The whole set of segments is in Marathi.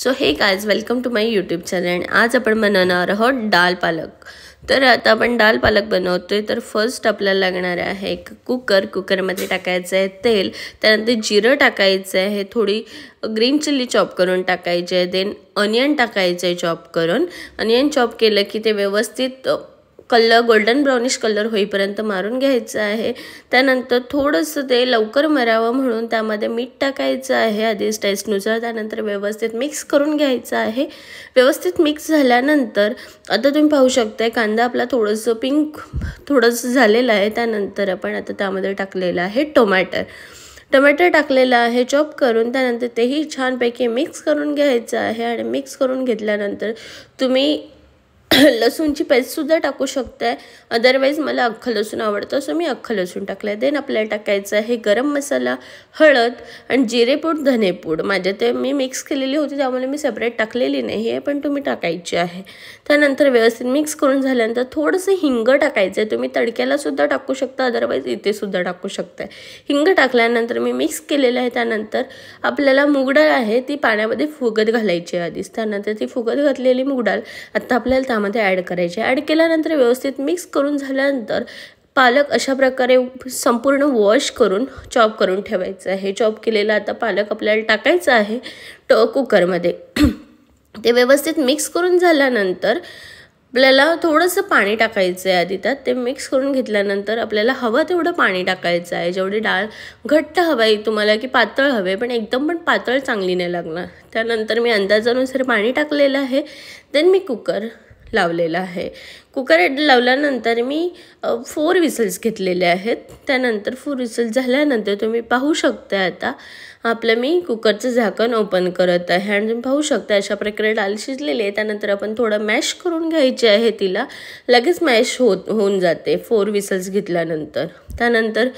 so hey guys welcome to my YouTube channel आणि आज आपण बनवणार आहोत डाल पालक तर आता आपण डाल पालक बनवतोय तर फर्स्ट आपल्याला लागणार आहे एक कुकर कुकरमध्ये टाकायचं आहे तेल त्यानंतर जिरं टाकायचं आहे थोडी ग्रीन चिल्ली चॉप करून टाकायची आहे देन अनियन टाकायचं आहे चॉप करून अनियन चॉप केलं की ते व्यवस्थित कलर गोल्डन ब्राउनिश कलर होईपर्यंत मारून घ्यायचं आहे त्यानंतर थोडंसं ते लवकर मरावं म्हणून त्यामध्ये मीठ टाकायचं आहे आधीच टेस्टनुसार त्यानंतर व्यवस्थित मिक्स करून घ्यायचं आहे व्यवस्थित मिक्स झाल्यानंतर आता तुम्ही पाहू शकता कांदा आपला थोडंसं पिंक थोडंसं झालेलं आहे त्यानंतर आपण आता त्यामध्ये टाकलेलं आहे टोमॅटर टमॅटर टाकलेलं आहे चॉप करून त्यानंतर तेही छानपैकी मिक्स करून घ्यायचं आहे आणि मिक्स करून घेतल्यानंतर तुम्ही लसूणची पेस्टसुद्धा टाकू शकता आहे अदरवाईज मला अख्खं लसूण आवडतं सो मी अख्खं लसूण टाकलं आहे देन आपल्याला टाकायचं आहे गरम मसाला हळद आणि जिरेपूड धनेपूड माझ्या ते मी मिक्स केलेली होती त्यामुळे मी सेपरेट टाकलेली नाही आहे पण तुम्ही टाकायची आहे त्यानंतर व्यवस्थित मिक्स करून झाल्यानंतर थोडंसं हिंग टाकायचं आहे तुम्ही तडक्यालासुद्धा टाकू शकता अदरवाईज इथेसुद्धा टाकू शकता हिंग टाकल्यानंतर मी मिक्स केलेलं आहे त्यानंतर आपल्याला मुगडाळ आहे ती पाण्यामध्ये फुगत घालायची आधीच त्यानंतर ती फुगत घातलेली मुगडाळ आत्ता आपल्याला मध्ये ॲड करायचे ॲड केल्यानंतर व्यवस्थित मिक्स करून झाल्यानंतर पालक अशा प्रकारे संपूर्ण वॉश करून चॉप करून ठेवायचं आहे चॉप केलेला आता पालक आपल्याला टाकायचा आहे ट कुकरमध्ये ते व्यवस्थित मिक्स करून झाल्यानंतर आपल्याला थोडंसं पाणी टाकायचं आहे आधी त्यात ते मिक्स करून घेतल्यानंतर आपल्याला हवं तेवढं पाणी टाकायचं आहे जेवढी डाळ घट्ट हवं आहे तुम्हाला की पातळ हवे पण एकदम पण पातळ चांगली नाही लागणार त्यानंतर मी अंदाजानुसार पाणी टाकलेलं आहे देन मी कुकर लावलेला आहे कुकर लावल्यानंतर मी फोर विसल्स घेतलेले आहेत त्यानंतर फोर विसल्स झाल्यानंतर तुम्ही पाहू शकता आता आपलं मी कुकरचं झाकण ओपन करत आहे आणि तुम्ही पाहू शकता अशा प्रकारे डाल शिजलेली आहे त्यानंतर आपण थोडं मॅश करून घ्यायची आहे तिला लगेच मॅश होत होऊन जाते फोर विसल्स घेतल्यानंतर त्यानंतर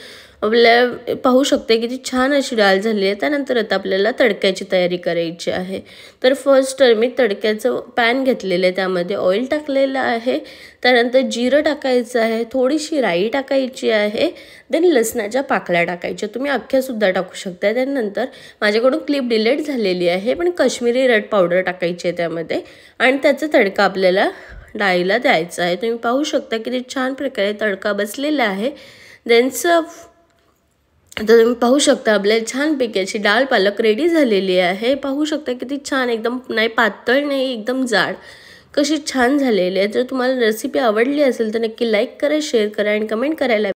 आपल्या पाहू शकते की ती छान अशी डाळ झाली आहे त्यानंतर आता आपल्याला तडक्याची तयारी करायची आहे तर फर्स्ट मी तडक्याचं पॅन घेतलेलं आहे त्यामध्ये ऑइल टाकलेलं आहे त्यानंतर जिरं टाकायचं आहे थोडीशी राई टाकायची आहे देन लसणाच्या पाकळ्या टाकायच्या तुम्ही अख्ख्यासुद्धा टाकू शकता त्यानंतर माझ्याकडून क्लिप डिलेट झालेली आहे पण कश्मीरी रेड पावडर टाकायची आहे त्यामध्ये आणि त्याचा तडका आपल्याला डाळीला द्यायचा आहे तुम्ही पाहू शकता की ते छान प्रकारे तडका बसलेला आहे देन सफ तर तुम्ही पाहू शकता आपल्या छान अशी डाळ पालक रेडी झालेली आहे पाहू शकता किती छान एकदम नाही पातळ नाही एकदम जाड कशी छान झालेली आहे जर तुम्हाला रेसिपी आवडली असेल तर नक्की लाईक करा शेअर करा आणि कमेंट करायला